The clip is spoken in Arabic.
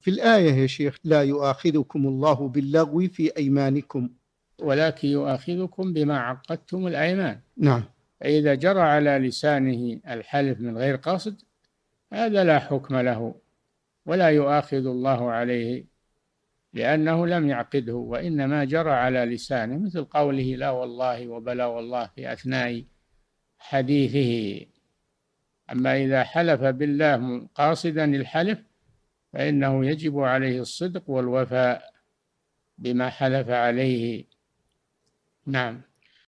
في الآية يا شيخ لا يؤاخذكم الله باللغو في أيمانكم ولكن يؤاخذكم بما عقدتم الأيمان نعم فإذا جرى على لسانه الحلف من غير قصد هذا لا حكم له ولا يؤاخذ الله عليه لأنه لم يعقده وإنما جرى على لسانه مثل قوله لا والله وبلا والله في أثناء حديثه أما إذا حلف بالله قاصدا الحلف فإنه يجب عليه الصدق والوفاء بما حلف عليه نعم